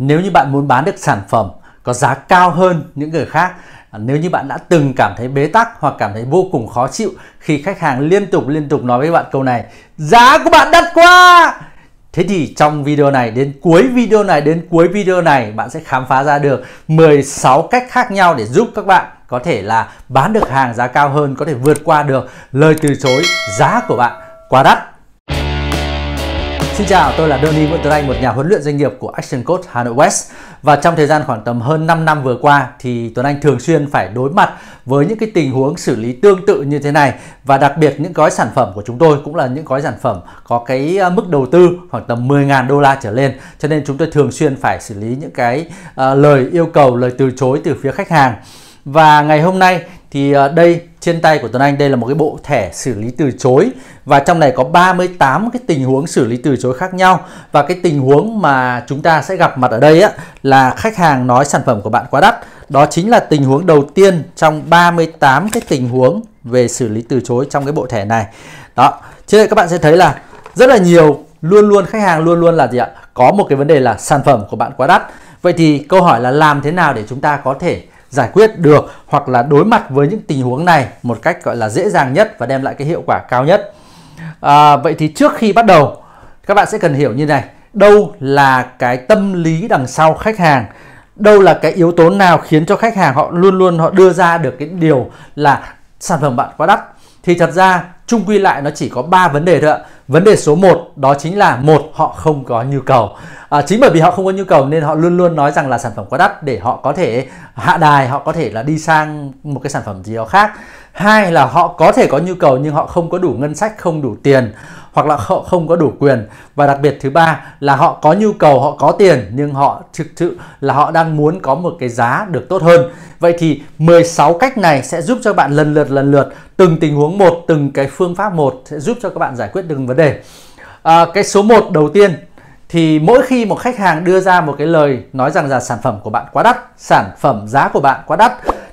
Nếu như bạn muốn bán được sản phẩm có giá cao hơn những người khác, nếu như bạn đã từng cảm thấy bế tắc hoặc cảm thấy vô cùng khó chịu khi khách hàng liên tục liên tục nói với bạn câu này giá của bạn đắt quá Thế thì trong video này đến cuối video này đến cuối video này bạn sẽ khám phá ra được 16 cách khác nhau để giúp các bạn có thể là bán được hàng giá cao hơn, có thể vượt qua được lời từ chối giá của bạn quá đắt Xin chào, tôi là Donny Nguyễn Tuấn Anh, một nhà huấn luyện doanh nghiệp của Action Coach Hà Nội West. Và trong thời gian khoảng tầm hơn 5 năm vừa qua thì Tuấn Anh thường xuyên phải đối mặt với những cái tình huống xử lý tương tự như thế này và đặc biệt những gói sản phẩm của chúng tôi cũng là những gói sản phẩm có cái à, mức đầu tư khoảng tầm 10.000 đô la trở lên cho nên chúng tôi thường xuyên phải xử lý những cái uh, lời yêu cầu, lời từ chối từ phía khách hàng. Và ngày hôm nay thì ờ, đây trên tay của Tuấn Anh đây là một cái bộ thẻ xử lý từ chối và trong này có 38 cái tình huống xử lý từ chối khác nhau và cái tình huống mà chúng ta sẽ gặp mặt ở đây á, là khách hàng nói sản phẩm của bạn quá đắt đó chính là tình huống đầu tiên trong 38 cái tình huống về xử lý từ chối trong cái bộ thẻ này đó thế đây các bạn sẽ thấy là rất là nhiều luôn luôn khách hàng luôn luôn là gì ạ có một cái vấn đề là sản phẩm của bạn quá đắt vậy thì câu hỏi là làm thế nào để chúng ta có thể giải quyết được hoặc là đối mặt với những tình huống này một cách gọi là dễ dàng nhất và đem lại cái hiệu quả cao nhất à, vậy thì trước khi bắt đầu các bạn sẽ cần hiểu như này đâu là cái tâm lý đằng sau khách hàng đâu là cái yếu tố nào khiến cho khách hàng họ luôn luôn họ đưa ra được cái điều là sản phẩm bạn quá đắt thì thật ra chung quy lại nó chỉ có 3 vấn đề thôi ạ Vấn đề số 1 đó chính là một họ không có nhu cầu. À, chính bởi vì họ không có nhu cầu nên họ luôn luôn nói rằng là sản phẩm quá đắt để họ có thể hạ đài, họ có thể là đi sang một cái sản phẩm gì đó khác. Hai là họ có thể có nhu cầu nhưng họ không có đủ ngân sách, không đủ tiền hoặc là họ không có đủ quyền và đặc biệt thứ ba là họ có nhu cầu họ có tiền nhưng họ thực sự là họ đang muốn có một cái giá được tốt hơn vậy thì 16 cách này sẽ giúp cho bạn lần lượt lần lượt từng tình huống một từng cái phương pháp một sẽ giúp cho các bạn giải quyết được vấn đề à, cái số 1 đầu tiên thì mỗi khi một khách hàng đưa ra một cái lời nói rằng là sản phẩm của bạn quá đắt sản phẩm giá của bạn quá đắt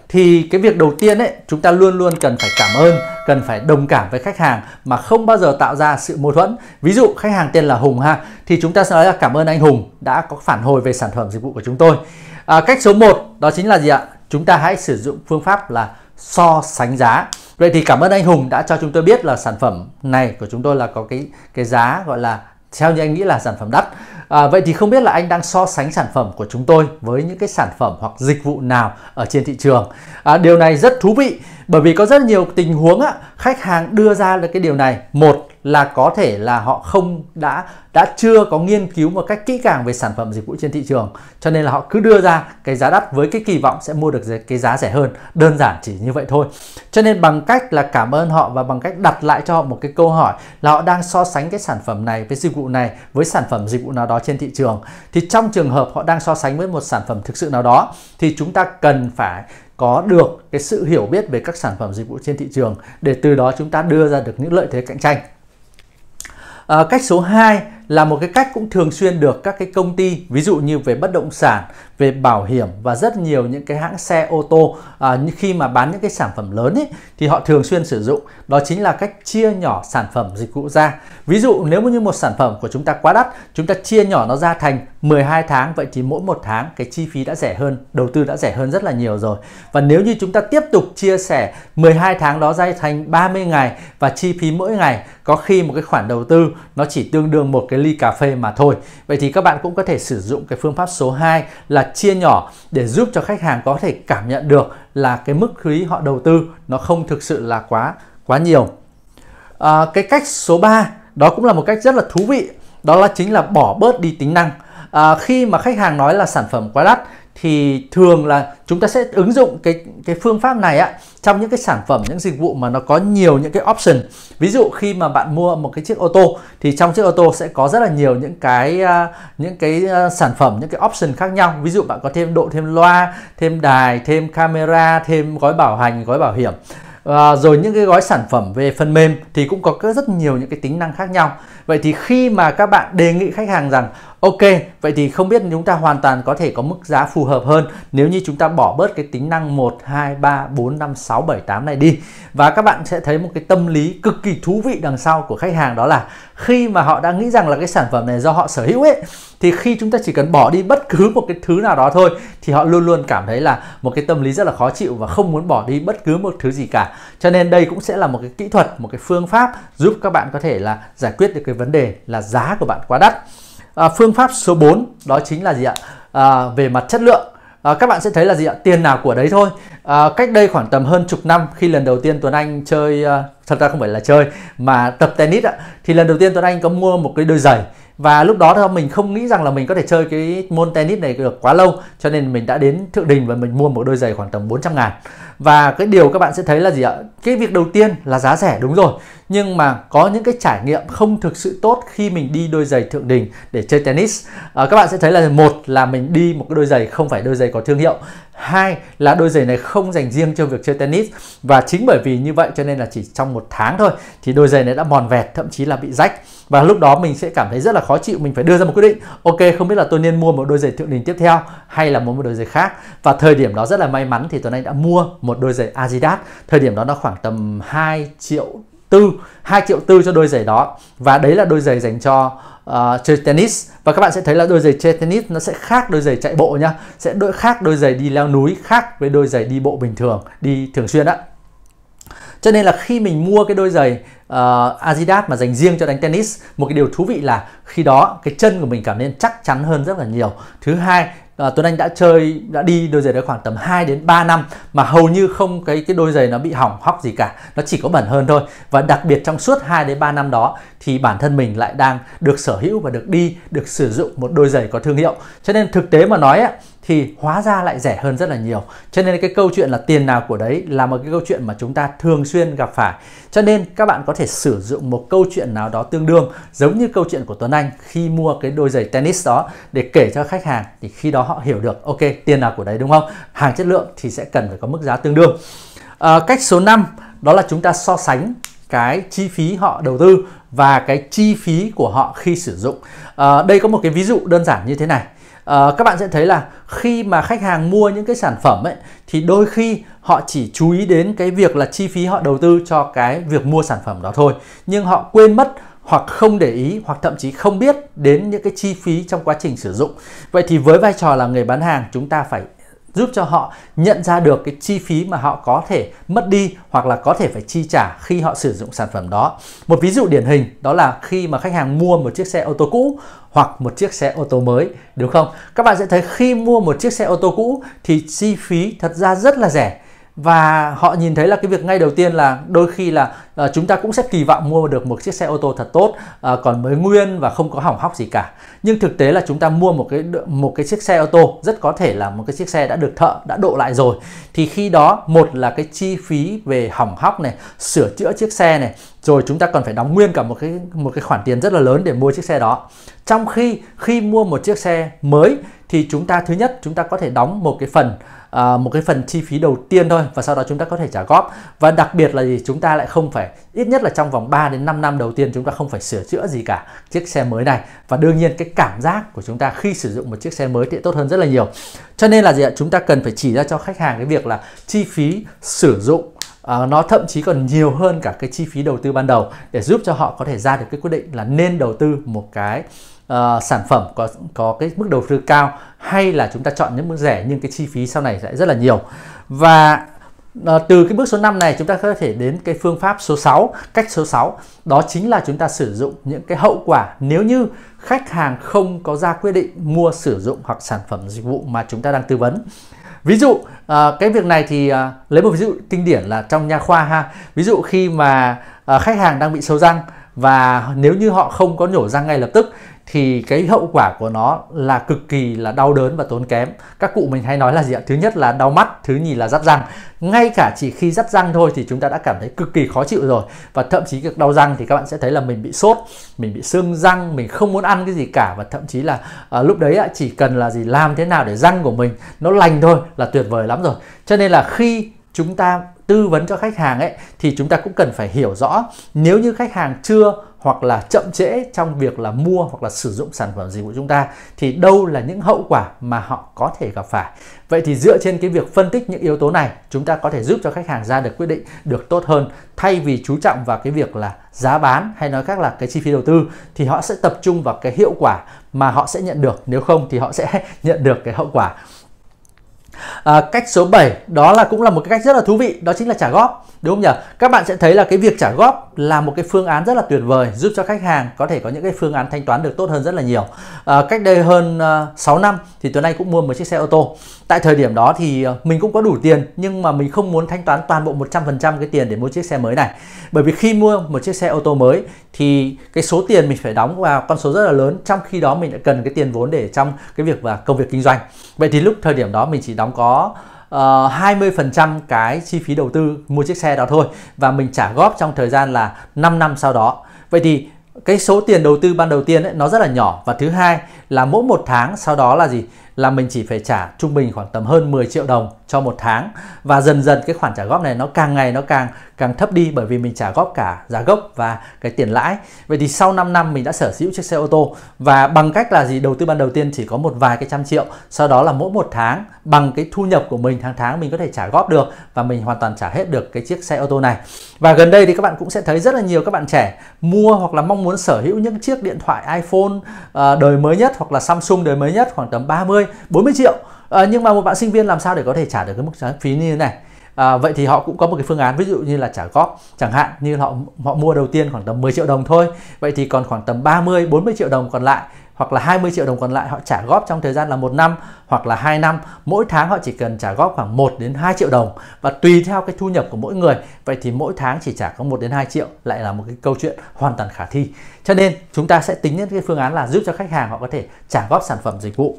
thì cái việc đầu tiên ấy chúng ta luôn luôn cần phải cảm ơn cần phải đồng cảm với khách hàng mà không bao giờ tạo ra sự mâu thuẫn ví dụ khách hàng tên là hùng ha thì chúng ta sẽ nói là cảm ơn anh hùng đã có phản hồi về sản phẩm dịch vụ của chúng tôi à, cách số 1 đó chính là gì ạ chúng ta hãy sử dụng phương pháp là so sánh giá Vậy thì cảm ơn anh Hùng đã cho chúng tôi biết là sản phẩm này của chúng tôi là có cái cái giá gọi là theo như anh nghĩ là sản phẩm đắt à, vậy thì không biết là anh đang so sánh sản phẩm của chúng tôi với những cái sản phẩm hoặc dịch vụ nào ở trên thị trường à, điều này rất thú vị bởi vì có rất nhiều tình huống á, khách hàng đưa ra được cái điều này một là có thể là họ không đã đã chưa có nghiên cứu một cách kỹ càng về sản phẩm dịch vụ trên thị trường cho nên là họ cứ đưa ra cái giá đắt với cái kỳ vọng sẽ mua được cái giá rẻ hơn đơn giản chỉ như vậy thôi cho nên bằng cách là cảm ơn họ và bằng cách đặt lại cho họ một cái câu hỏi là họ đang so sánh cái sản phẩm này với dịch vụ này với sản phẩm dịch vụ nào đó trên thị trường thì trong trường hợp họ đang so sánh với một sản phẩm thực sự nào đó thì chúng ta cần phải có được cái sự hiểu biết về các sản phẩm dịch vụ trên thị trường để từ đó chúng ta đưa ra được những lợi thế cạnh tranh à, cách số 2 là một cái cách cũng thường xuyên được các cái công ty ví dụ như về bất động sản về bảo hiểm và rất nhiều những cái hãng xe ô tô à, khi mà bán những cái sản phẩm lớn ấy, thì họ thường xuyên sử dụng đó chính là cách chia nhỏ sản phẩm dịch vụ ra ví dụ nếu như một sản phẩm của chúng ta quá đắt chúng ta chia nhỏ nó ra thành 12 tháng vậy thì mỗi một tháng cái chi phí đã rẻ hơn đầu tư đã rẻ hơn rất là nhiều rồi và nếu như chúng ta tiếp tục chia sẻ 12 tháng đó ra thành 30 ngày và chi phí mỗi ngày có khi một cái khoản đầu tư nó chỉ tương đương một cái cái ly cà phê mà thôi. Vậy thì các bạn cũng có thể sử dụng cái phương pháp số 2 là chia nhỏ để giúp cho khách hàng có thể cảm nhận được là cái mức phí họ đầu tư nó không thực sự là quá quá nhiều. À, cái cách số 3 đó cũng là một cách rất là thú vị đó là chính là bỏ bớt đi tính năng à, khi mà khách hàng nói là sản phẩm quá đắt thì thường là chúng ta sẽ ứng dụng cái cái phương pháp này á trong những cái sản phẩm những dịch vụ mà nó có nhiều những cái option ví dụ khi mà bạn mua một cái chiếc ô tô thì trong chiếc ô tô sẽ có rất là nhiều những cái à, những cái à, sản phẩm những cái option khác nhau ví dụ bạn có thêm độ thêm loa thêm đài thêm camera thêm gói bảo hành gói bảo hiểm À, rồi những cái gói sản phẩm về phần mềm thì cũng có rất nhiều những cái tính năng khác nhau vậy thì khi mà các bạn đề nghị khách hàng rằng Ok, vậy thì không biết chúng ta hoàn toàn có thể có mức giá phù hợp hơn nếu như chúng ta bỏ bớt cái tính năng 1, 2, 3, 4, 5, 6, 7, 8 này đi. Và các bạn sẽ thấy một cái tâm lý cực kỳ thú vị đằng sau của khách hàng đó là khi mà họ đã nghĩ rằng là cái sản phẩm này do họ sở hữu ấy thì khi chúng ta chỉ cần bỏ đi bất cứ một cái thứ nào đó thôi thì họ luôn luôn cảm thấy là một cái tâm lý rất là khó chịu và không muốn bỏ đi bất cứ một thứ gì cả cho nên đây cũng sẽ là một cái kỹ thuật một cái phương pháp giúp các bạn có thể là giải quyết được cái vấn đề là giá của bạn quá đắt à, phương pháp số 4 đó chính là gì ạ à, về mặt chất lượng à, các bạn sẽ thấy là gì ạ tiền nào của đấy thôi À, cách đây khoảng tầm hơn chục năm khi lần đầu tiên Tuấn Anh chơi uh, thật ra không phải là chơi mà tập tennis ạ thì lần đầu tiên Tuấn Anh có mua một cái đôi giày và lúc đó thì mình không nghĩ rằng là mình có thể chơi cái môn tennis này được quá lâu cho nên mình đã đến thượng đình và mình mua một đôi giày khoảng tầm 400 ngàn và cái điều các bạn sẽ thấy là gì ạ cái việc đầu tiên là giá rẻ đúng rồi nhưng mà có những cái trải nghiệm không thực sự tốt khi mình đi đôi giày thượng đình để chơi tennis à, các bạn sẽ thấy là một là mình đi một cái đôi giày không phải đôi giày có thương hiệu Hai là đôi giày này không dành riêng cho việc chơi tennis và chính bởi vì như vậy cho nên là chỉ trong một tháng thôi thì đôi giày này đã mòn vẹt thậm chí là bị rách và lúc đó mình sẽ cảm thấy rất là khó chịu mình phải đưa ra một quyết định ok không biết là tôi nên mua một đôi giày thượng đình tiếp theo hay là mua một đôi giày khác và thời điểm đó rất là may mắn thì Tuấn Anh đã mua một đôi giày Adidas thời điểm đó nó khoảng tầm 2 triệu tư 2 triệu tư cho đôi giày đó và đấy là đôi giày dành cho uh, chơi tennis và các bạn sẽ thấy là đôi giày chơi tennis nó sẽ khác đôi giày chạy bộ nhá sẽ đôi khác đôi giày đi leo núi khác với đôi giày đi bộ bình thường đi thường xuyên á cho nên là khi mình mua cái đôi giày uh, Adidas mà dành riêng cho đánh tennis một cái điều thú vị là khi đó cái chân của mình cảm thấy chắc chắn hơn rất là nhiều thứ hai à, Tuấn Anh đã chơi đã đi đôi giày đó khoảng tầm 2 đến 3 năm mà hầu như không cái cái đôi giày nó bị hỏng hóc gì cả nó chỉ có bẩn hơn thôi và đặc biệt trong suốt 2 đến 3 năm đó thì bản thân mình lại đang được sở hữu và được đi được sử dụng một đôi giày có thương hiệu cho nên thực tế mà nói ấy, thì hóa ra lại rẻ hơn rất là nhiều cho nên cái câu chuyện là tiền nào của đấy là một cái câu chuyện mà chúng ta thường xuyên gặp phải cho nên các bạn có thể sử dụng một câu chuyện nào đó tương đương giống như câu chuyện của Tuấn Anh khi mua cái đôi giày tennis đó để kể cho khách hàng thì khi đó họ hiểu được ok tiền nào của đấy đúng không hàng chất lượng thì sẽ cần phải có mức giá tương đương à, cách số 5 đó là chúng ta so sánh cái chi phí họ đầu tư và cái chi phí của họ khi sử dụng à, đây có một cái ví dụ đơn giản như thế này à, các bạn sẽ thấy là khi mà khách hàng mua những cái sản phẩm ấy thì đôi khi họ chỉ chú ý đến cái việc là chi phí họ đầu tư cho cái việc mua sản phẩm đó thôi nhưng họ quên mất hoặc không để ý hoặc thậm chí không biết đến những cái chi phí trong quá trình sử dụng vậy thì với vai trò là người bán hàng chúng ta phải giúp cho họ nhận ra được cái chi phí mà họ có thể mất đi hoặc là có thể phải chi trả khi họ sử dụng sản phẩm đó. Một ví dụ điển hình đó là khi mà khách hàng mua một chiếc xe ô tô cũ hoặc một chiếc xe ô tô mới đúng không? Các bạn sẽ thấy khi mua một chiếc xe ô tô cũ thì chi phí thật ra rất là rẻ và họ nhìn thấy là cái việc ngay đầu tiên là đôi khi là uh, chúng ta cũng sẽ kỳ vọng mua được một chiếc xe ô tô thật tốt uh, còn mới nguyên và không có hỏng hóc gì cả nhưng thực tế là chúng ta mua một cái một cái chiếc xe ô tô rất có thể là một cái chiếc xe đã được thợ đã độ lại rồi thì khi đó một là cái chi phí về hỏng hóc này sửa chữa chiếc xe này rồi chúng ta còn phải đóng nguyên cả một cái một cái khoản tiền rất là lớn để mua chiếc xe đó trong khi khi mua một chiếc xe mới thì chúng ta thứ nhất chúng ta có thể đóng một cái phần à, một cái phần chi phí đầu tiên thôi và sau đó chúng ta có thể trả góp và đặc biệt là gì chúng ta lại không phải ít nhất là trong vòng 3 đến 5 năm đầu tiên chúng ta không phải sửa chữa gì cả chiếc xe mới này và đương nhiên cái cảm giác của chúng ta khi sử dụng một chiếc xe mới thì tốt hơn rất là nhiều cho nên là gì ạ chúng ta cần phải chỉ ra cho khách hàng cái việc là chi phí sử dụng À, nó thậm chí còn nhiều hơn cả cái chi phí đầu tư ban đầu để giúp cho họ có thể ra được cái quyết định là nên đầu tư một cái uh, sản phẩm có có cái mức đầu tư cao hay là chúng ta chọn những mức rẻ nhưng cái chi phí sau này sẽ rất là nhiều và uh, từ cái bước số 5 này chúng ta có thể đến cái phương pháp số 6 cách số 6 đó chính là chúng ta sử dụng những cái hậu quả nếu như khách hàng không có ra quyết định mua sử dụng hoặc sản phẩm dịch vụ mà chúng ta đang tư vấn ví dụ à, cái việc này thì à, lấy một ví dụ kinh điển là trong nha khoa ha ví dụ khi mà à, khách hàng đang bị sâu răng và nếu như họ không có nhổ răng ngay lập tức thì cái hậu quả của nó là cực kỳ là đau đớn và tốn kém các cụ mình hay nói là gì ạ thứ nhất là đau mắt thứ nhì là rắt răng ngay cả chỉ khi rắt răng thôi thì chúng ta đã cảm thấy cực kỳ khó chịu rồi và thậm chí việc đau răng thì các bạn sẽ thấy là mình bị sốt mình bị sưng răng mình không muốn ăn cái gì cả và thậm chí là à, lúc đấy ạ chỉ cần là gì làm thế nào để răng của mình nó lành thôi là tuyệt vời lắm rồi cho nên là khi chúng ta tư vấn cho khách hàng ấy thì chúng ta cũng cần phải hiểu rõ nếu như khách hàng chưa hoặc là chậm trễ trong việc là mua hoặc là sử dụng sản phẩm dịch vụ chúng ta thì đâu là những hậu quả mà họ có thể gặp phải. Vậy thì dựa trên cái việc phân tích những yếu tố này, chúng ta có thể giúp cho khách hàng ra được quyết định được tốt hơn thay vì chú trọng vào cái việc là giá bán hay nói khác là cái chi phí đầu tư thì họ sẽ tập trung vào cái hiệu quả mà họ sẽ nhận được, nếu không thì họ sẽ nhận được cái hậu quả. À, cách số 7 đó là cũng là một cái cách rất là thú vị, đó chính là trả góp đúng không nhỉ các bạn sẽ thấy là cái việc trả góp là một cái phương án rất là tuyệt vời giúp cho khách hàng có thể có những cái phương án thanh toán được tốt hơn rất là nhiều à, cách đây hơn à, uh, 6 năm thì Tuấn Anh cũng mua một chiếc xe ô tô tại thời điểm đó thì à, mình cũng có đủ tiền nhưng mà mình không muốn thanh toán toàn bộ 100% cái tiền để mua chiếc xe mới này bởi vì khi mua một chiếc xe ô tô mới thì cái số tiền mình phải đóng vào con số rất là lớn trong khi đó mình lại cần cái tiền vốn để trong cái việc và công việc kinh doanh vậy thì lúc thời điểm đó mình chỉ đóng có uh, ờ, 20% cái chi phí đầu tư mua chiếc xe đó thôi và mình trả góp trong thời gian là 5 năm sau đó. Vậy thì cái số tiền đầu tư ban đầu tiên ấy, nó rất là nhỏ và thứ hai là mỗi một tháng sau đó là gì là mình chỉ phải trả trung bình khoảng tầm hơn 10 triệu đồng cho một tháng và dần dần cái khoản trả góp này nó càng ngày nó càng càng thấp đi bởi vì mình trả góp cả giá gốc và cái tiền lãi vậy thì sau 5 năm mình đã sở hữu chiếc xe ô tô và bằng cách là gì đầu tư ban đầu tiên chỉ có một vài cái trăm triệu sau đó là mỗi một tháng bằng cái thu nhập của mình hàng tháng mình có thể trả góp được và mình hoàn toàn trả hết được cái chiếc xe ô tô này và gần đây thì các bạn cũng sẽ thấy rất là nhiều các bạn trẻ mua hoặc là mong muốn sở hữu những chiếc điện thoại iPhone ờ, đời mới nhất hoặc là Samsung đời mới nhất khoảng tầm 30 40 triệu à, nhưng mà một bạn sinh viên làm sao để có thể trả được cái mức phí như thế này à, vậy thì họ cũng có một cái phương án ví dụ như là trả góp chẳng hạn như họ họ mua đầu tiên khoảng tầm 10 triệu đồng thôi vậy thì còn khoảng tầm 30 40 triệu đồng còn lại hoặc là 20 triệu đồng còn lại họ trả góp trong thời gian là một năm hoặc là 2 năm mỗi tháng họ chỉ cần trả góp khoảng 1 đến 2 triệu đồng và tùy theo cái thu nhập của mỗi người vậy thì mỗi tháng chỉ trả có 1 đến 2 triệu lại là một cái câu chuyện hoàn toàn khả thi cho nên chúng ta sẽ tính đến cái phương án là giúp cho khách hàng họ có thể trả góp sản phẩm dịch vụ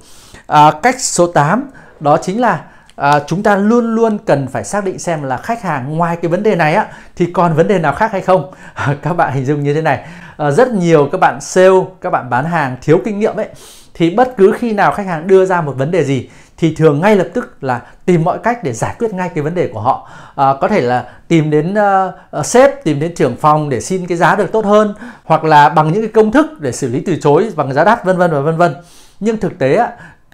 à, cách số 8 đó chính là à, chúng ta luôn luôn cần phải xác định xem là khách hàng ngoài cái vấn đề này á thì còn vấn đề nào khác hay không các bạn hình dung như thế này à, rất nhiều các bạn sale các bạn bán hàng thiếu kinh nghiệm ấy thì bất cứ khi nào khách hàng đưa ra một vấn đề gì thì thường ngay lập tức là tìm mọi cách để giải quyết ngay cái vấn đề của họ à, có thể là tìm đến uh, sếp tìm đến trưởng phòng để xin cái giá được tốt hơn hoặc là bằng những cái công thức để xử lý từ chối bằng giá đắt vân vân và vân vân nhưng thực tế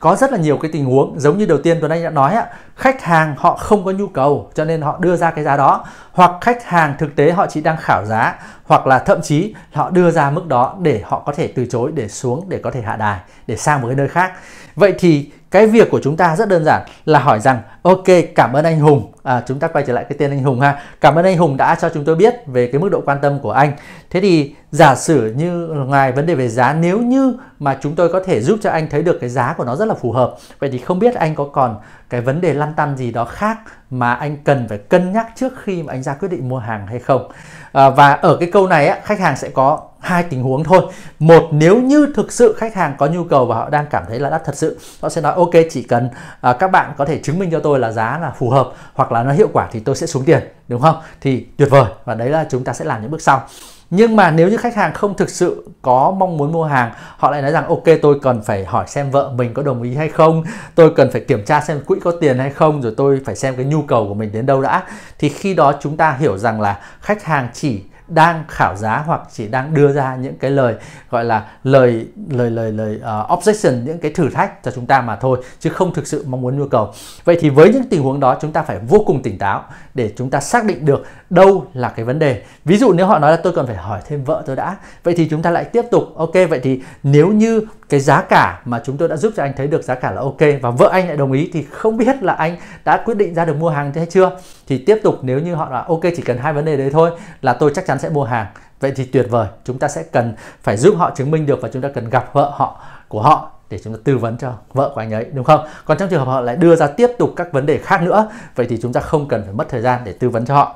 có rất là nhiều cái tình huống giống như đầu tiên tuấn anh đã nói á khách hàng họ không có nhu cầu cho nên họ đưa ra cái giá đó hoặc khách hàng thực tế họ chỉ đang khảo giá hoặc là thậm chí họ đưa ra mức đó để họ có thể từ chối để xuống để có thể hạ đài để sang một cái nơi khác Vậy thì cái việc của chúng ta rất đơn giản là hỏi rằng ok cảm ơn anh Hùng à, chúng ta quay trở lại cái tên anh Hùng ha cảm ơn anh Hùng đã cho chúng tôi biết về cái mức độ quan tâm của anh thế thì giả sử như ngoài vấn đề về giá nếu như mà chúng tôi có thể giúp cho anh thấy được cái giá của nó rất là phù hợp vậy thì không biết anh có còn cái vấn đề lăn tăn gì đó khác mà anh cần phải cân nhắc trước khi mà anh ra quyết định mua hàng hay không à, và ở cái câu này á, khách hàng sẽ có hai tình huống thôi một nếu như thực sự khách hàng có nhu cầu và họ đang cảm thấy là đắt thật sự họ sẽ nói ok chỉ cần à, các bạn có thể chứng minh cho tôi là giá là phù hợp hoặc là nó hiệu quả thì tôi sẽ xuống tiền đúng không thì tuyệt vời và đấy là chúng ta sẽ làm những bước sau nhưng mà nếu như khách hàng không thực sự có mong muốn mua hàng họ lại nói rằng ok tôi cần phải hỏi xem vợ mình có đồng ý hay không tôi cần phải kiểm tra xem quỹ có tiền hay không rồi tôi phải xem cái nhu cầu của mình đến đâu đã thì khi đó chúng ta hiểu rằng là khách hàng chỉ đang khảo giá hoặc chỉ đang đưa ra những cái lời gọi là lời lời lời lời uh, ờ, objection những cái thử thách cho chúng ta mà thôi chứ không thực sự mong muốn nhu cầu vậy thì với những tình huống đó chúng ta phải vô cùng tỉnh táo để chúng ta xác định được đâu là cái vấn đề ví dụ nếu họ nói là tôi cần phải hỏi thêm vợ tôi đã vậy thì chúng ta lại tiếp tục ok vậy thì nếu như cái giá cả mà chúng tôi đã giúp cho anh thấy được giá cả là ok và vợ anh lại đồng ý thì không biết là anh đã quyết định ra được mua hàng hay chưa thì tiếp tục nếu như họ là ok chỉ cần hai vấn đề đấy thôi là tôi chắc chắn sẽ mua hàng vậy thì tuyệt vời chúng ta sẽ cần phải giúp họ chứng minh được và chúng ta cần gặp vợ họ của họ để chúng ta tư vấn cho vợ của anh ấy đúng không còn trong trường hợp họ lại đưa ra tiếp tục các vấn đề khác nữa vậy thì chúng ta không cần phải mất thời gian để tư vấn cho họ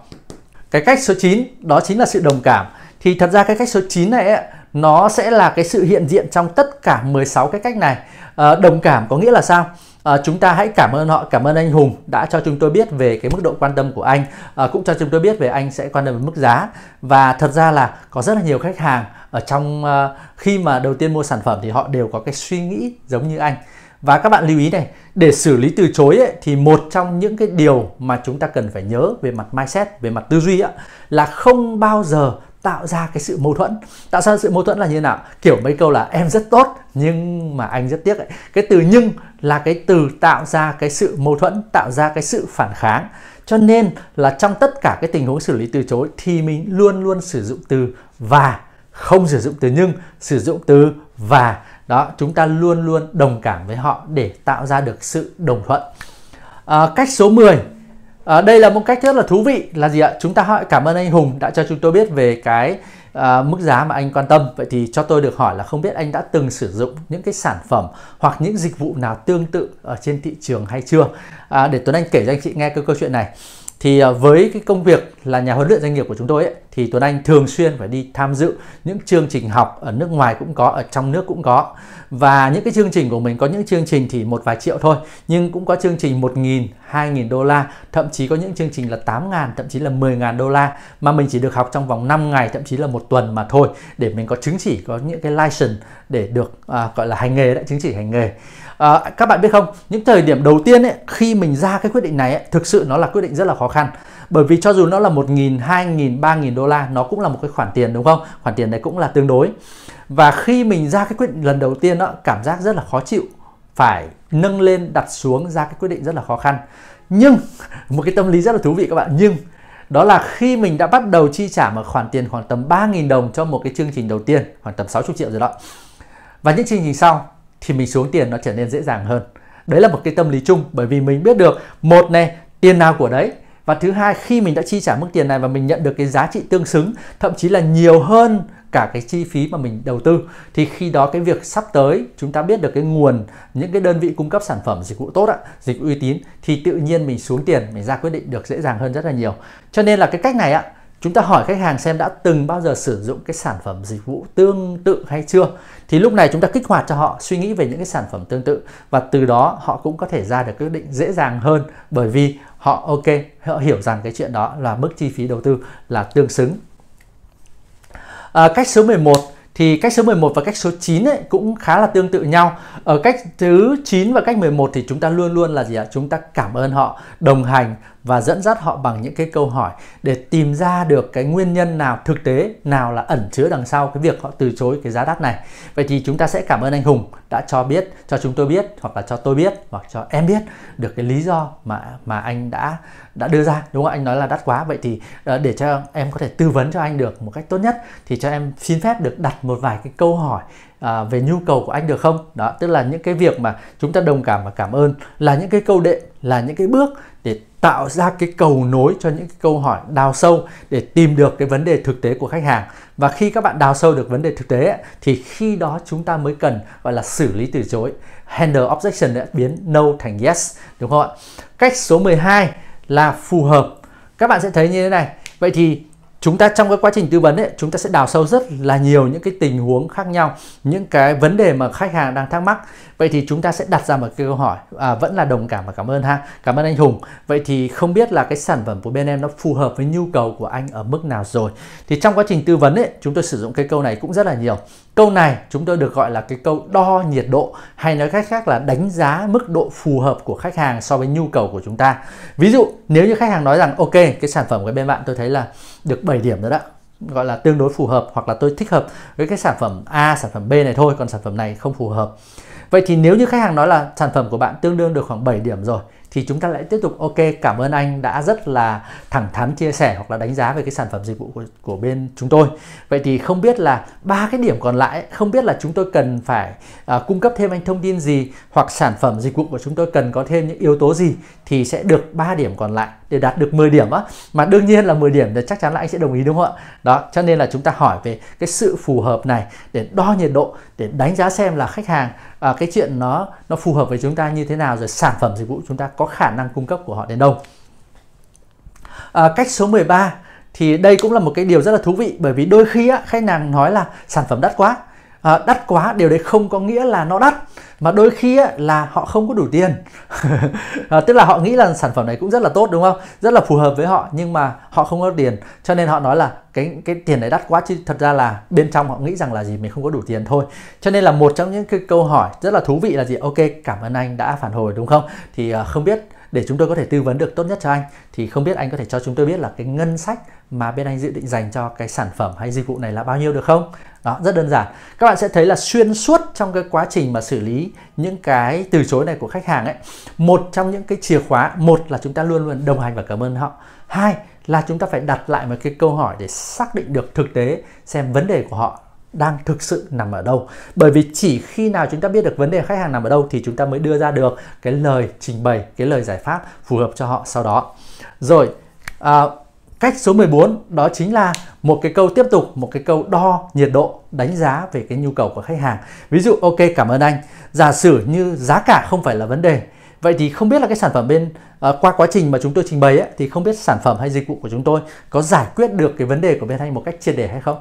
cái cách số 9 đó chính là sự đồng cảm thì thật ra cái cách số 9 này ấy, nó sẽ là cái sự hiện diện trong tất cả 16 cái cách này à, đồng cảm có nghĩa là sao À, chúng ta hãy cảm ơn họ cảm ơn anh Hùng đã cho chúng tôi biết về cái mức độ quan tâm của anh à, cũng cho chúng tôi biết về anh sẽ quan tâm về mức giá và thật ra là có rất là nhiều khách hàng ở trong uh, khi mà đầu tiên mua sản phẩm thì họ đều có cái suy nghĩ giống như anh và các bạn lưu ý này, để xử lý từ chối ấy, thì một trong những cái điều mà chúng ta cần phải nhớ về mặt mindset, về mặt tư duy ấy, là không bao giờ tạo ra cái sự mâu thuẫn tạo ra sự mâu thuẫn là như thế nào kiểu mấy câu là em rất tốt nhưng mà anh rất tiếc ấy. cái từ nhưng là cái từ tạo ra cái sự mâu thuẫn tạo ra cái sự phản kháng cho nên là trong tất cả cái tình huống xử lý từ chối thì mình luôn luôn sử dụng từ và không sử dụng từ nhưng sử dụng từ và đó chúng ta luôn luôn đồng cảm với họ để tạo ra được sự đồng thuận à, cách số 10 à, đây là một cách rất là thú vị là gì ạ chúng ta hỏi cảm ơn anh Hùng đã cho chúng tôi biết về cái à, mức giá mà anh quan tâm vậy thì cho tôi được hỏi là không biết anh đã từng sử dụng những cái sản phẩm hoặc những dịch vụ nào tương tự ở trên thị trường hay chưa à, để Tuấn Anh kể cho anh chị nghe cái câu chuyện này thì à, với cái công việc là nhà huấn luyện doanh nghiệp của chúng tôi ấy, thì Tuấn Anh thường xuyên phải đi tham dự những chương trình học ở nước ngoài cũng có ở trong nước cũng có và những cái chương trình của mình có những chương trình thì một vài triệu thôi nhưng cũng có chương trình 1.000, 2.000 đô la thậm chí có những chương trình là 8.000 thậm chí là 10.000 đô la mà mình chỉ được học trong vòng 5 ngày thậm chí là một tuần mà thôi để mình có chứng chỉ có những cái license để được à, gọi là hành nghề đã chứng chỉ hành nghề à, các bạn biết không những thời điểm đầu tiên ấy, khi mình ra cái quyết định này ấy, thực sự nó là quyết định rất là khó khăn bởi vì cho dù nó là 1.000, 2.000, 3.000 đô la nó cũng là một cái khoản tiền đúng không khoản tiền này cũng là tương đối và khi mình ra cái quyết định lần đầu tiên đó cảm giác rất là khó chịu phải nâng lên đặt xuống ra cái quyết định rất là khó khăn nhưng một cái tâm lý rất là thú vị các bạn nhưng đó là khi mình đã bắt đầu chi trả một khoản tiền khoảng tầm 3.000 đồng cho một cái chương trình đầu tiên khoảng tầm 60 triệu rồi đó và những chương trình sau thì mình xuống tiền nó trở nên dễ dàng hơn đấy là một cái tâm lý chung bởi vì mình biết được một này tiền nào của đấy và thứ hai khi mình đã chi trả mức tiền này và mình nhận được cái giá trị tương xứng thậm chí là nhiều hơn cả cái chi phí mà mình đầu tư thì khi đó cái việc sắp tới chúng ta biết được cái nguồn những cái đơn vị cung cấp sản phẩm dịch vụ tốt ạ dịch vụ uy tín thì tự nhiên mình xuống tiền mình ra quyết định được dễ dàng hơn rất là nhiều cho nên là cái cách này ạ chúng ta hỏi khách hàng xem đã từng bao giờ sử dụng cái sản phẩm dịch vụ tương tự hay chưa thì lúc này chúng ta kích hoạt cho họ suy nghĩ về những cái sản phẩm tương tự và từ đó họ cũng có thể ra được quyết định dễ dàng hơn bởi vì họ ok họ hiểu rằng cái chuyện đó là mức chi phí đầu tư là tương xứng à, cách số 11 thì cách số 11 và cách số 9 ấy cũng khá là tương tự nhau. Ở cách thứ 9 và cách 11 thì chúng ta luôn luôn là gì ạ? Chúng ta cảm ơn họ, đồng hành và dẫn dắt họ bằng những cái câu hỏi để tìm ra được cái nguyên nhân nào thực tế nào là ẩn chứa đằng sau cái việc họ từ chối cái giá đắt này vậy thì chúng ta sẽ cảm ơn anh hùng đã cho biết cho chúng tôi biết hoặc là cho tôi biết hoặc cho em biết được cái lý do mà mà anh đã đã đưa ra đúng không anh nói là đắt quá vậy thì ờ, để cho em có thể tư vấn cho anh được một cách tốt nhất thì cho em xin phép được đặt một vài cái câu hỏi à, về nhu cầu của anh được không đó tức là những cái việc mà chúng ta đồng cảm và cảm ơn là những cái câu đệm là những cái bước tạo ra cái cầu nối cho những cái câu hỏi đào sâu để tìm được cái vấn đề thực tế của khách hàng và khi các bạn đào sâu được vấn đề thực tế ấy, thì khi đó chúng ta mới cần gọi là xử lý từ chối handle objection đã biến no thành yes đúng không ạ cách số 12 là phù hợp các bạn sẽ thấy như thế này vậy thì chúng ta trong cái quá trình tư vấn ấy, chúng ta sẽ đào sâu rất là nhiều những cái tình huống khác nhau những cái vấn đề mà khách hàng đang thắc mắc vậy thì chúng ta sẽ đặt ra một cái câu hỏi à, vẫn là đồng cảm và cảm ơn ha cảm ơn anh hùng vậy thì không biết là cái sản phẩm của bên em nó phù hợp với nhu cầu của anh ở mức nào rồi thì trong quá trình tư vấn ấy chúng tôi sử dụng cái câu này cũng rất là nhiều câu này chúng tôi được gọi là cái câu đo nhiệt độ hay nói cách khác là đánh giá mức độ phù hợp của khách hàng so với nhu cầu của chúng ta ví dụ nếu như khách hàng nói rằng ok cái sản phẩm của bên bạn tôi thấy là được 7 điểm rồi đó gọi là tương đối phù hợp hoặc là tôi thích hợp với cái sản phẩm A, sản phẩm B này thôi còn sản phẩm này không phù hợp. Vậy thì nếu như khách hàng nói là sản phẩm của bạn tương đương được khoảng 7 điểm rồi thì chúng ta lại tiếp tục ok cảm ơn anh đã rất là thẳng thắn chia sẻ hoặc là đánh giá về cái sản phẩm dịch vụ của, của bên chúng tôi vậy thì không biết là ba cái điểm còn lại không biết là chúng tôi cần phải à, cung cấp thêm anh thông tin gì hoặc sản phẩm dịch vụ của chúng tôi cần có thêm những yếu tố gì thì sẽ được ba điểm còn lại để đạt được 10 điểm á mà đương nhiên là 10 điểm thì chắc chắn là anh sẽ đồng ý đúng không ạ đó cho nên là chúng ta hỏi về cái sự phù hợp này để đo nhiệt độ để đánh giá xem là khách hàng à, cái chuyện nó nó phù hợp với chúng ta như thế nào rồi sản phẩm dịch vụ chúng ta có khả năng cung cấp của họ đến đâu à, cách số 13 ba thì đây cũng là một cái điều rất là thú vị bởi vì đôi khi á, khách hàng nói là sản phẩm đắt quá à, đắt quá điều đấy không có nghĩa là nó đắt mà đôi khi á, là họ không có đủ tiền à, tức là họ nghĩ là sản phẩm này cũng rất là tốt đúng không rất là phù hợp với họ nhưng mà họ không có tiền cho nên họ nói là cái cái tiền này đắt quá chứ thật ra là bên trong họ nghĩ rằng là gì mình không có đủ tiền thôi cho nên là một trong những cái câu hỏi rất là thú vị là gì ok cảm ơn anh đã phản hồi đúng không thì à, không biết để chúng tôi có thể tư vấn được tốt nhất cho anh thì không biết anh có thể cho chúng tôi biết là cái ngân sách mà bên anh dự định dành cho cái sản phẩm hay dịch vụ này là bao nhiêu được không? Đó, rất đơn giản. Các bạn sẽ thấy là xuyên suốt trong cái quá trình mà xử lý những cái từ chối này của khách hàng ấy, một trong những cái chìa khóa, một là chúng ta luôn luôn đồng hành và cảm ơn họ. Hai là chúng ta phải đặt lại một cái câu hỏi để xác định được thực tế xem vấn đề của họ đang thực sự nằm ở đâu bởi vì chỉ khi nào chúng ta biết được vấn đề khách hàng nằm ở đâu thì chúng ta mới đưa ra được cái lời trình bày cái lời giải pháp phù hợp cho họ sau đó rồi à, Cách số 14 đó chính là một cái câu tiếp tục, một cái câu đo nhiệt độ, đánh giá về cái nhu cầu của khách hàng. Ví dụ ok cảm ơn anh. Giả sử như giá cả không phải là vấn đề. Vậy thì không biết là cái sản phẩm bên uh, qua quá trình mà chúng tôi trình bày ấy, thì không biết sản phẩm hay dịch vụ của chúng tôi có giải quyết được cái vấn đề của bên anh một cách triệt để hay không?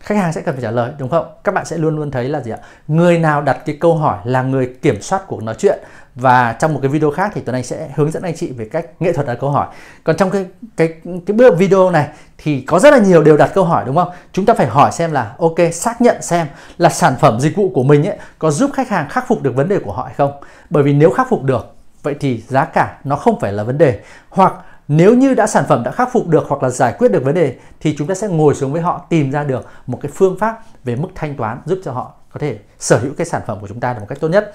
khách hàng sẽ cần phải trả lời đúng không các bạn sẽ luôn luôn thấy là gì ạ người nào đặt cái câu hỏi là người kiểm soát cuộc nói chuyện và trong một cái video khác thì Tuấn Anh sẽ hướng dẫn anh chị về cách nghệ thuật đặt câu hỏi. Còn trong cái cái cái bước video này thì có rất là nhiều đều đặt câu hỏi đúng không? Chúng ta phải hỏi xem là ok xác nhận xem là sản phẩm dịch vụ của mình ấy có giúp khách hàng khắc phục được vấn đề của họ hay không? Bởi vì nếu khắc phục được vậy thì giá cả nó không phải là vấn đề hoặc nếu như đã sản phẩm đã khắc phục được hoặc là giải quyết được vấn đề thì chúng ta sẽ ngồi xuống với họ tìm ra được một cái phương pháp về mức thanh toán giúp cho họ có thể sở hữu cái sản phẩm của chúng ta được một cách tốt nhất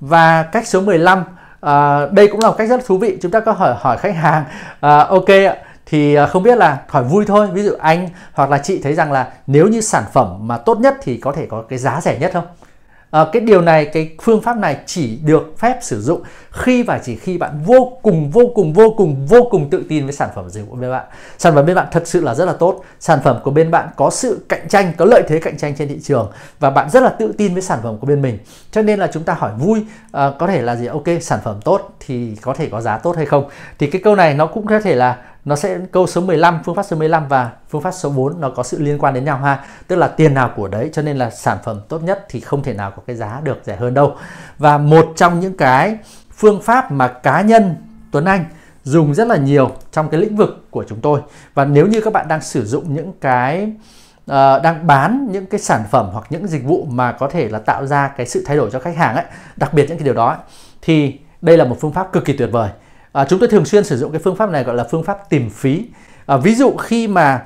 và cách số 15 à, đây cũng là một cách rất thú vị chúng ta có hỏi hỏi khách hàng à, ok ạ thì à, không biết là hỏi vui thôi ví dụ anh hoặc là chị thấy rằng là nếu như sản phẩm mà tốt nhất thì có thể có cái giá rẻ nhất không à, cái điều này cái phương pháp này chỉ được phép sử dụng khi và chỉ khi bạn vô cùng vô cùng vô cùng vô cùng tự tin với sản phẩm dịch vụ bên bạn sản phẩm bên bạn thật sự là rất là tốt sản phẩm của bên bạn có sự cạnh tranh có lợi thế cạnh tranh trên thị trường và bạn rất là tự tin với sản phẩm của bên mình cho nên là chúng ta hỏi vui à, có thể là gì ok sản phẩm tốt thì có thể có giá tốt hay không thì cái câu này nó cũng có thể là nó sẽ câu số 15 phương pháp số 15 và phương pháp số 4 nó có sự liên quan đến nhau ha tức là tiền nào của đấy cho nên là sản phẩm tốt nhất thì không thể nào có cái giá được rẻ hơn đâu và một trong những cái phương pháp mà cá nhân Tuấn Anh dùng rất là nhiều trong cái lĩnh vực của chúng tôi và nếu như các bạn đang sử dụng những cái uh, đang bán những cái sản phẩm hoặc những dịch vụ mà có thể là tạo ra cái sự thay đổi cho khách hàng ấy đặc biệt những cái điều đó ấy, thì đây là một phương pháp cực kỳ tuyệt vời à, chúng tôi thường xuyên sử dụng cái phương pháp này gọi là phương pháp tìm phí à, ví dụ khi mà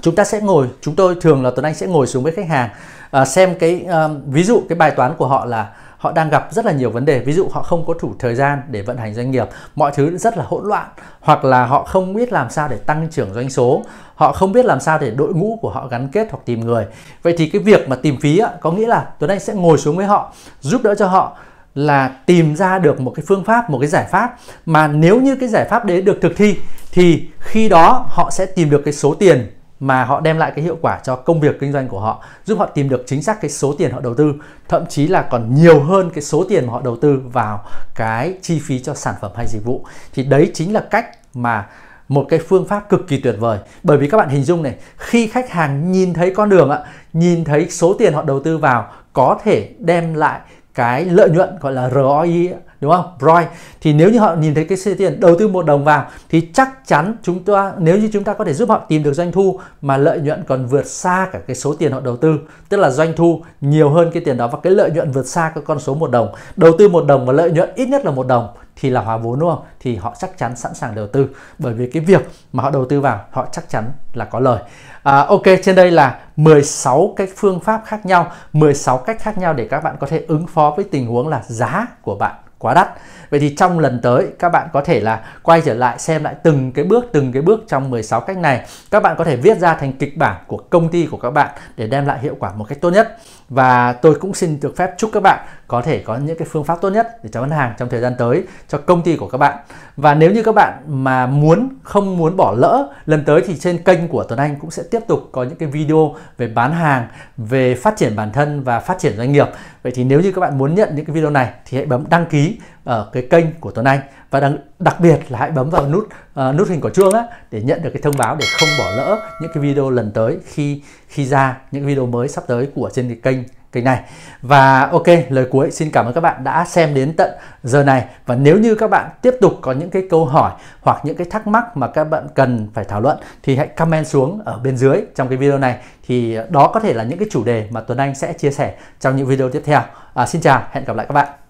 chúng ta sẽ ngồi chúng tôi thường là tuấn anh sẽ ngồi xuống với khách hàng à, xem cái à, ví dụ cái bài toán của họ là họ đang gặp rất là nhiều vấn đề ví dụ họ không có đủ thời gian để vận hành doanh nghiệp mọi thứ rất là hỗn loạn hoặc là họ không biết làm sao để tăng trưởng doanh số họ không biết làm sao để đội ngũ của họ gắn kết hoặc tìm người vậy thì cái việc mà tìm phí á, có nghĩa là tuấn anh sẽ ngồi xuống với họ giúp đỡ cho họ là tìm ra được một cái phương pháp một cái giải pháp mà nếu như cái giải pháp đấy được thực thi thì khi đó họ sẽ tìm được cái số tiền mà họ đem lại cái hiệu quả cho công việc kinh doanh của họ giúp họ tìm được chính xác cái số tiền họ đầu tư thậm chí là còn nhiều hơn cái số tiền mà họ đầu tư vào cái chi phí cho sản phẩm hay dịch vụ thì đấy chính là cách mà một cái phương pháp cực kỳ tuyệt vời bởi vì các bạn hình dung này khi khách hàng nhìn thấy con đường ạ nhìn thấy số tiền họ đầu tư vào có thể đem lại cái lợi nhuận gọi là ROI đúng không? ROI thì nếu như họ nhìn thấy cái số tiền đầu tư một đồng vào thì chắc chắn chúng ta nếu như chúng ta có thể giúp họ tìm được doanh thu mà lợi nhuận còn vượt xa cả cái số tiền họ đầu tư, tức là doanh thu nhiều hơn cái tiền đó và cái lợi nhuận vượt xa cái con số một đồng. Đầu tư một đồng và lợi nhuận ít nhất là một đồng thì là hòa vốn đúng không? Thì họ chắc chắn sẵn sàng đầu tư bởi vì cái việc mà họ đầu tư vào họ chắc chắn là có lời. À, ok trên đây là 16 cái phương pháp khác nhau, 16 cách khác nhau để các bạn có thể ứng phó với tình huống là giá của bạn quá đắt. Vậy thì trong lần tới các bạn có thể là quay trở lại xem lại từng cái bước từng cái bước trong 16 cách này. Các bạn có thể viết ra thành kịch bản của công ty của các bạn để đem lại hiệu quả một cách tốt nhất và tôi cũng xin được phép chúc các bạn có thể có những cái phương pháp tốt nhất để chào bán hàng trong thời gian tới cho công ty của các bạn và nếu như các bạn mà muốn không muốn bỏ lỡ lần tới thì trên kênh của Tuấn Anh cũng sẽ tiếp tục có những cái video về bán hàng về phát triển bản thân và phát triển doanh nghiệp vậy thì nếu như các bạn muốn nhận những cái video này thì hãy bấm đăng ký ở cái kênh của Tuấn Anh và đặc, đặc biệt là hãy bấm vào nút uh, nút hình quả chuông á để nhận được cái thông báo để không bỏ lỡ những cái video lần tới khi khi ra những video mới sắp tới của trên cái kênh kênh này và ok lời cuối xin cảm ơn các bạn đã xem đến tận giờ này và nếu như các bạn tiếp tục có những cái câu hỏi hoặc những cái thắc mắc mà các bạn cần phải thảo luận thì hãy comment xuống ở bên dưới trong cái video này thì đó có thể là những cái chủ đề mà Tuấn Anh sẽ chia sẻ trong những video tiếp theo à, xin chào hẹn gặp lại các bạn